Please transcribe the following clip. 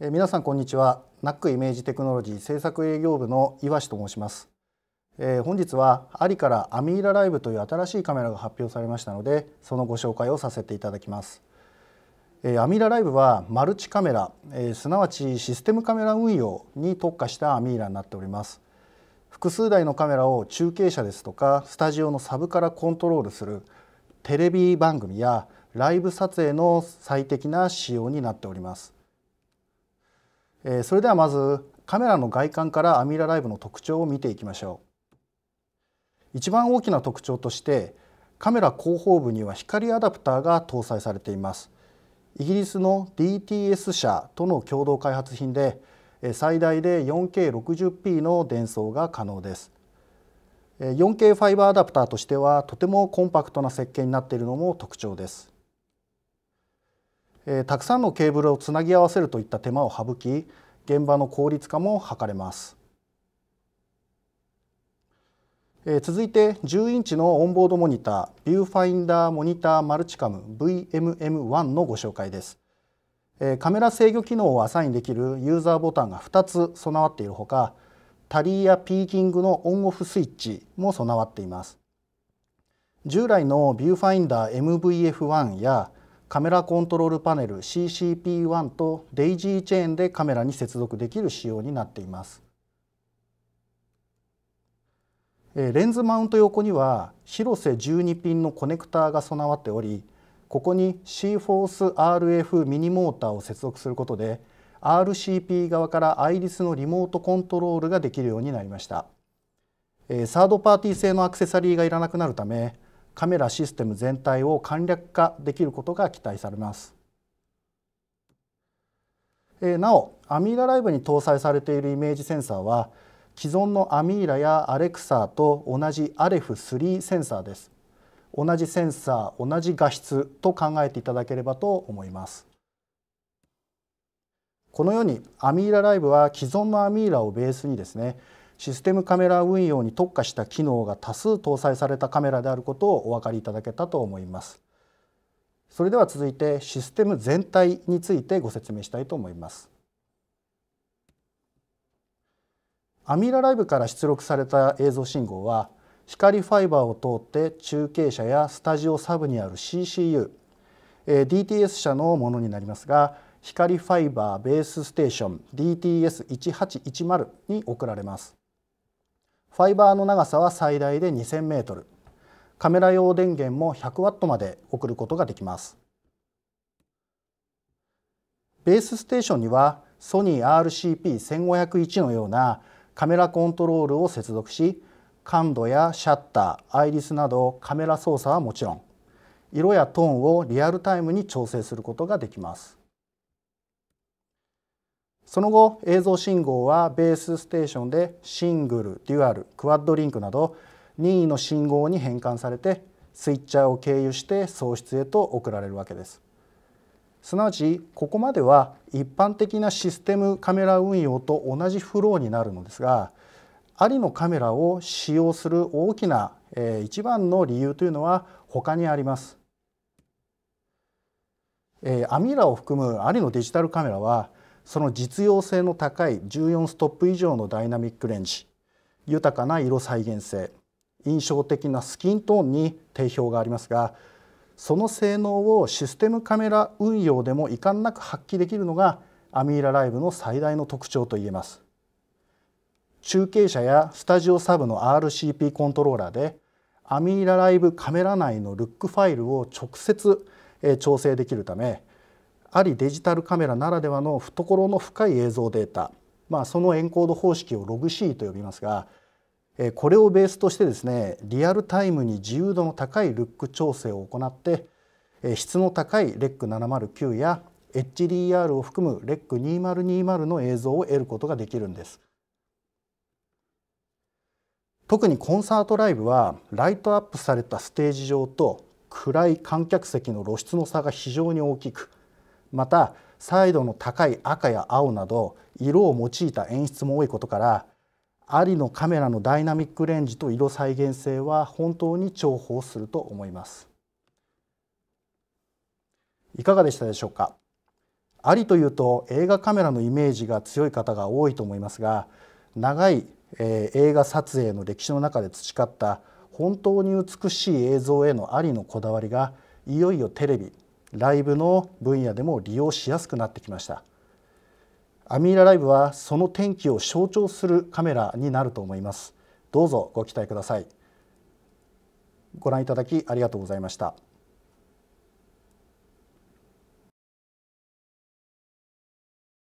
え皆さんこんにちはナックイメージテクノロジー制作営業部の岩橋と申します、え本日はアリからアミーラライブという新しいカメラが発表されましたのでそのご紹介をさせていただきます、えアミーラライブはマルチカメラ、えすなわちシステムカメラ運用に特化したアミーラになっております複数台のカメラを中継車ですとかスタジオのサブからコントロールするテレビ番組やライブ撮影の最適な仕様になっておりますえそれではまずカメラの外観からアミラライブの特徴を見ていきましょう一番大きな特徴としてカメラ後方部には光アダプターが搭載されていますイギリスの DTS 社との共同開発品で最大で 4K60p の伝送が可能です 4K ファイバーアダプターとしてはとてもコンパクトな設計になっているのも特徴ですえたくさんのケーブルをつなぎ合わせるといった手間を省き現場の効率化も図れます、え続いて10インチのオンボードモニタービューファインダーモニターマルチカム VMM1 のご紹介です、えカメラ制御機能をアサインできるユーザーボタンが2つ備わっているほかタリーやピーキングのオンオフスイッチも備わっています従来のビューファインダー MVF1 やカメラコントロールパネル CCP1 と d イジーチェーンでカメラに接続できる仕様になっています。レンズマウント横には広瀬12ピンのコネクターが備わっておりここに C-FORCE-RF ミニモーターを接続することで RCP 側からアイリスのリモートコントロールができるようになりましたサードパーティー製のアクセサリーがいらなくなるためカメラシステム全体を簡略化できることが期待されます。なお、アミーラライブに搭載されているイメージセンサーは既存のアミーラやアレクサと同じアレフ3センサーです。同じセンサー、同じ画質と考えていただければと思います。このようにアミーラライブは既存のアミーラをベースにですねシステムカメラ運用に特化した機能が多数搭載されたカメラであることをお分かりいただけたと思います。それでは続いてシステム全体についてご説明したいと思います。アミラライブから出力された映像信号は光ファイバーを通って中継車やスタジオサブにある CCU DTS 社のものになりますが光ファイバーベースステーション DTS1810 に送られます。ファイバーの長さは最大で 2000m カメラ用電源も 100W まで送ることができますベースステーションにはソニー RCP1501 のようなカメラコントロールを接続し感度やシャッターアイリスなどカメラ操作はもちろん色やトーンをリアルタイムに調整することができますその後映像信号はベースステーションでシングルデュアルクワッドリンクなど任意の信号に変換されてスイッチャーを経由して喪失へと送られるわけです。すなわちここまでは一般的なシステムカメラ運用と同じフローになるのですがありのカメラを使用する大きな、えー、一番の理由というのは他にあります。えー、アミラを含むありのデジタルカメラはその実用性の高い14ストップ以上のダイナミックレンジ豊かな色再現性印象的なスキントーンに定評がありますがその性能をシステムカメラ運用でも遺憾なく発揮できるのがアミーラライブの最大の特徴といえます中継車やスタジオサブの RCP コントローラーでアミーラライブカメラ内のルックファイルを直接調整できるためありデジタルカメラならではの懐の深い映像データ、まあ、そのエンコード方式をログ C と呼びますがこれをベースとしてですねリアルタイムに自由度の高いルック調整を行って質の高い REC709 や HDR を含む REC2020 の映像を得ることができるんです。特にコンサートライブはライトアップされたステージ上と暗い観客席の露出の差が非常に大きくまた彩度の高い赤や青など色を用いた演出も多いことからアリのカメラのダイナミックレンジと色再現性は本当に重宝すると思いますいかがでしたでしょうかアリというと映画カメラのイメージが強い方が多いと思いますが長い、えー、映画撮影の歴史の中で培った本当に美しい映像へのアリのこだわりがいよいよテレビライブの分野でも利用しやすくなってきましたアミーラライブはその天気を象徴するカメラになると思いますどうぞご期待くださいご覧いただきありがとうございました